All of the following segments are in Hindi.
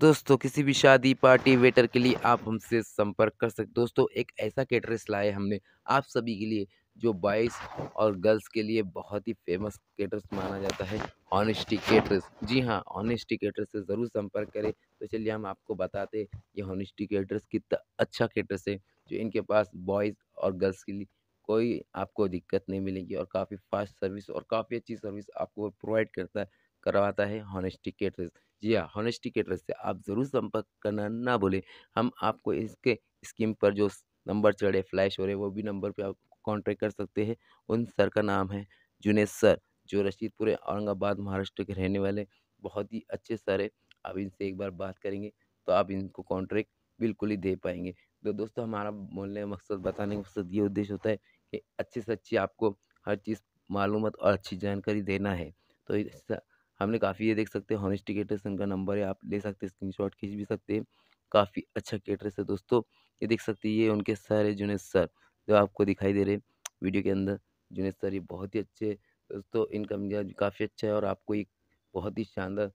दोस्तों किसी भी शादी पार्टी वेटर के लिए आप हमसे संपर्क कर सकते दोस्तों एक ऐसा केटरस लाए हमने आप सभी के लिए जो बॉयज़ और गर्ल्स के लिए बहुत ही फेमस केटरस माना जाता है ऑनेस्टी कैटरेस जी हाँ ऑनेस्टी केटरस से ज़रूर संपर्क करें तो चलिए हम आपको बताते ये ऑनेस्टी केटरस कितना अच्छा केटरस है जो इनके पास बॉयज़ और गर्ल्स के लिए कोई आपको दिक्कत नहीं मिलेगी और काफ़ी फास्ट सर्विस और काफ़ी अच्छी सर्विस आपको प्रोवाइड करता करवाता है हॉनेस्टी जी हाँ हॉनेस्टी केटरर्स से आप ज़रूर संपर्क करना ना भूलें हम आपको इसके स्कीम पर जो नंबर चढ़े फ्लैश हो रहे वो भी नंबर पे आप कॉन्टेक्ट कर सकते हैं उन सर का नाम है जुनेश सर जो रशीदपुर औरंगाबाद महाराष्ट्र के रहने वाले बहुत ही अच्छे सर है आप इनसे एक बार बात करेंगे तो आप इनको कॉन्ट्रैक्ट बिल्कुल ही दे पाएंगे तो दोस्तों हमारा बोलने का मकसद बताने का मकसद ये उद्देश्य होता है कि अच्छे से अच्छी आपको हर चीज़ मालूमत और अच्छी जानकारी देना है तो हमने काफ़ी ये देख सकते हैं हॉनेस्टी केटर्स इनका नंबर है आप ले सकते हैं स्क्रीन खींच भी सकते हैं काफ़ी अच्छा केटर्स है दोस्तों ये देख सकते हैं ये उनके सर है जुनेद सर जो आपको दिखाई दे रहे वीडियो के अंदर जुनेद सर ये बहुत ही अच्छे दोस्तों इनका मिजाज काफ़ी अच्छा है और आपको एक बहुत ही शानदार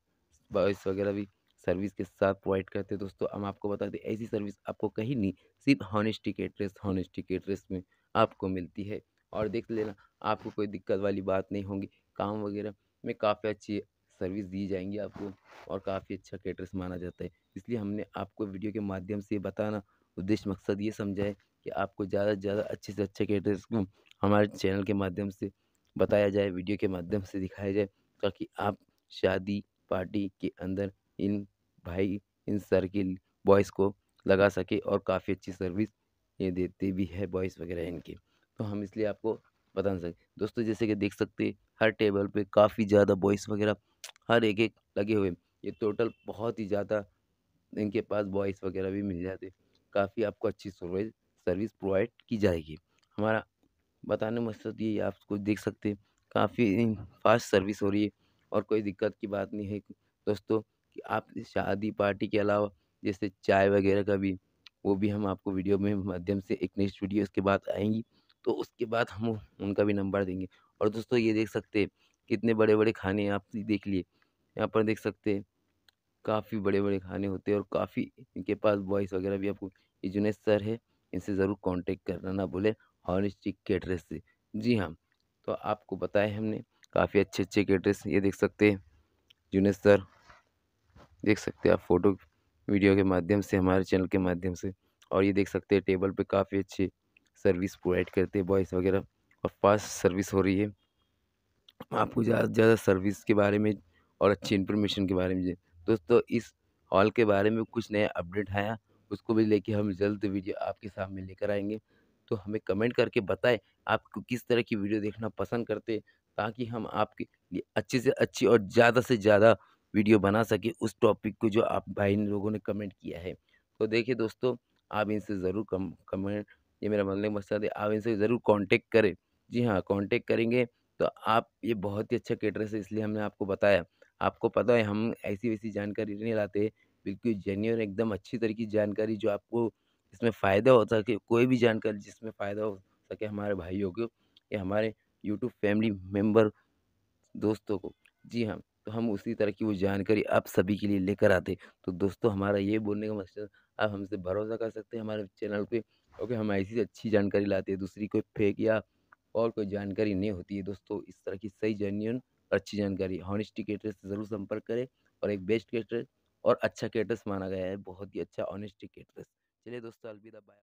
वॉइस वगैरह भी सर्विस के साथ प्रोवाइड करते हैं दोस्तों हम आपको बताते दें ऐसी सर्विस आपको कहीं नहीं सिर्फ हॉनेस्टी केटरेस हॉनेस्टी केटरेस में आपको मिलती है और देख लेना आपको कोई दिक्कत वाली बात नहीं होगी काम वगैरह में काफ़ी अच्छी सर्विस दी जाएंगी आपको और काफ़ी अच्छा कैटर्स माना जाता है इसलिए हमने आपको वीडियो के माध्यम से बताना उद्देश्य मकसद ये समझा है कि आपको ज़्यादा से ज़्यादा अच्छे से अच्छे कैटर्स को हमारे चैनल के माध्यम से बताया जाए वीडियो के माध्यम से दिखाया जाए ताकि आप शादी पार्टी के अंदर इन भाई इन सर के बॉयज़ को लगा सके और काफ़ी अच्छी सर्विस ये देते भी है बॉयस वगैरह इनके तो हम इसलिए आपको बता सकते दोस्तों जैसे कि देख सकते हर टेबल पे काफ़ी ज़्यादा बॉयस वगैरह हर एक एक लगे हुए ये टोटल बहुत ही ज़्यादा इनके पास बॉयस वगैरह भी मिल जाते काफ़ी आपको अच्छी सर्विस सर्विस प्रोवाइड की जाएगी हमारा बताने मकसद ये आपको देख सकते हैं काफ़ी फास्ट सर्विस हो रही है और कोई दिक्कत की बात नहीं है दोस्तों कि आप शादी पार्टी के अलावा जैसे चाय वगैरह का भी वो भी हम आपको वीडियो में माध्यम से एक नेक्स्ट वीडियो उसके बाद आएंगी तो उसके बाद हम उनका भी नंबर देंगे और दोस्तों ये देख सकते हैं कितने बड़े बड़े खाने आप देख लिए यहाँ पर देख सकते हैं काफ़ी बड़े बड़े खाने होते हैं और काफ़ी इनके पास बॉयस वगैरह भी आपको ये जुनेद सर है इनसे ज़रूर कांटेक्ट करना ना बोले भूलें के एड्रेस से जी हाँ तो आपको बताया हमने काफ़ी अच्छे अच्छे के एड्रेस ये देख सकते हैं जुनेद सर देख सकते हैं आप फ़ोटो वीडियो के माध्यम से हमारे चैनल के माध्यम से और ये देख सकते हैं टेबल पे काफ़ी अच्छी सर्विस प्रोवाइड करते हैं बॉयस वगैरह और फास्ट सर्विस हो रही है आपको ज़्यादा से ज़्यादा सर्विस के बारे में और अच्छी इन्फॉर्मेशन के बारे में दोस्तों इस हॉल के बारे में कुछ नया अपडेट आया उसको भी लेके हम जल्द वीडियो आपके सामने लेकर आएंगे तो हमें कमेंट करके बताएं आपको किस तरह की वीडियो देखना पसंद करते ताकि हम आपके लिए अच्छे से अच्छी और ज़्यादा से ज़्यादा वीडियो बना सके उस टॉपिक को जो आप भाई लोगों ने कमेंट किया है तो देखिए दोस्तों आप इनसे ज़रूर कम कमेंट ये मेरा मतलब मसाद है आप इनसे ज़रूर कांटेक्ट करें जी हाँ कांटेक्ट करेंगे तो आप ये बहुत ही अच्छा कैटरर्स है इसलिए हमने आपको बताया आपको पता है हम ऐसी वैसी जानकारी नहीं लाते बिल्कुल जेन्यून एकदम अच्छी तरीके की जानकारी जो आपको इसमें फ़ायदा हो सके कोई भी जानकारी जिसमें फ़ायदा हो सके हमारे भाइयों को या हमारे यूट्यूब फैमिली मेम्बर दोस्तों को जी हाँ तो हम उसी तरह की वो जानकारी आप सभी के लिए लेकर आते तो दोस्तों हमारा ये बोलने का मकसद आप हमसे भरोसा कर सकते हैं हमारे चैनल पे ओके हम ऐसी अच्छी जानकारी लाते हैं दूसरी कोई फेक या और कोई जानकारी नहीं होती है दोस्तों इस तरह की सही जेन्यून अच्छी जानकारी हॉनेस्टी केटर्स से ज़रूर संपर्क करें और एक बेस्ट केटर्स और अच्छा केटर्स माना गया है बहुत ही अच्छा ऑनेस्टी केटर्स चलिए दोस्तों अलविदा बाय